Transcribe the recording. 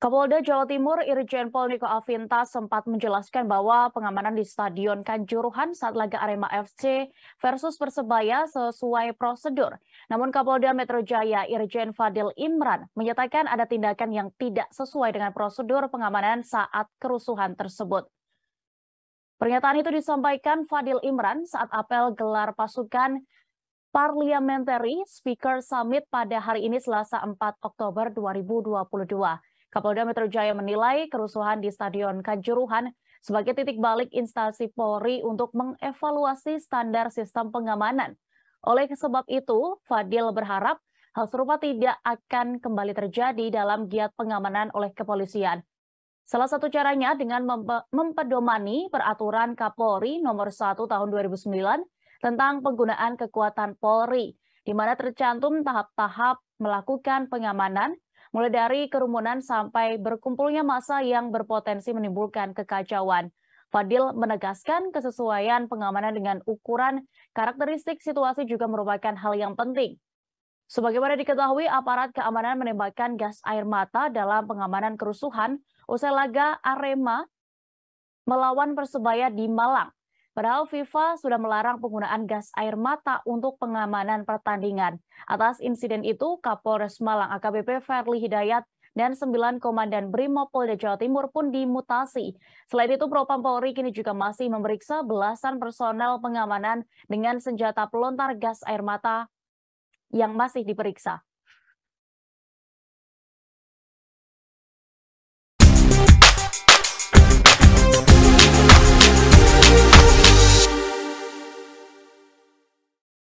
Kapolda Jawa Timur Irjen Pol Niko Afintas sempat menjelaskan bahwa pengamanan di Stadion Kanjuruhan saat laga Arema FC versus Persebaya sesuai prosedur. Namun Kapolda Metro Jaya Irjen Fadil Imran menyatakan ada tindakan yang tidak sesuai dengan prosedur pengamanan saat kerusuhan tersebut. Pernyataan itu disampaikan Fadil Imran saat apel gelar pasukan Parliamentary Speaker Summit pada hari ini Selasa 4 Oktober 2022. Kapolda Metro Jaya menilai kerusuhan di Stadion Kanjuruhan sebagai titik balik instansi Polri untuk mengevaluasi standar sistem pengamanan. Oleh sebab itu, Fadil berharap hal serupa tidak akan kembali terjadi dalam giat pengamanan oleh kepolisian. Salah satu caranya dengan mempedomani peraturan Kapolri nomor 1 tahun 2009 tentang penggunaan kekuatan Polri, di mana tercantum tahap-tahap melakukan pengamanan mulai dari kerumunan sampai berkumpulnya massa yang berpotensi menimbulkan kekacauan. Fadil menegaskan kesesuaian pengamanan dengan ukuran karakteristik situasi juga merupakan hal yang penting. Sebagaimana diketahui, aparat keamanan menembakkan gas air mata dalam pengamanan kerusuhan usai laga Arema melawan Persebaya di Malang. Padahal FIFA sudah melarang penggunaan gas air mata untuk pengamanan pertandingan. Atas insiden itu, Kapolres Malang AKBP Ferli Hidayat dan 9 Komandan brimopolda Jawa Timur pun dimutasi. Selain itu, Propam Polri kini juga masih memeriksa belasan personel pengamanan dengan senjata pelontar gas air mata yang masih diperiksa.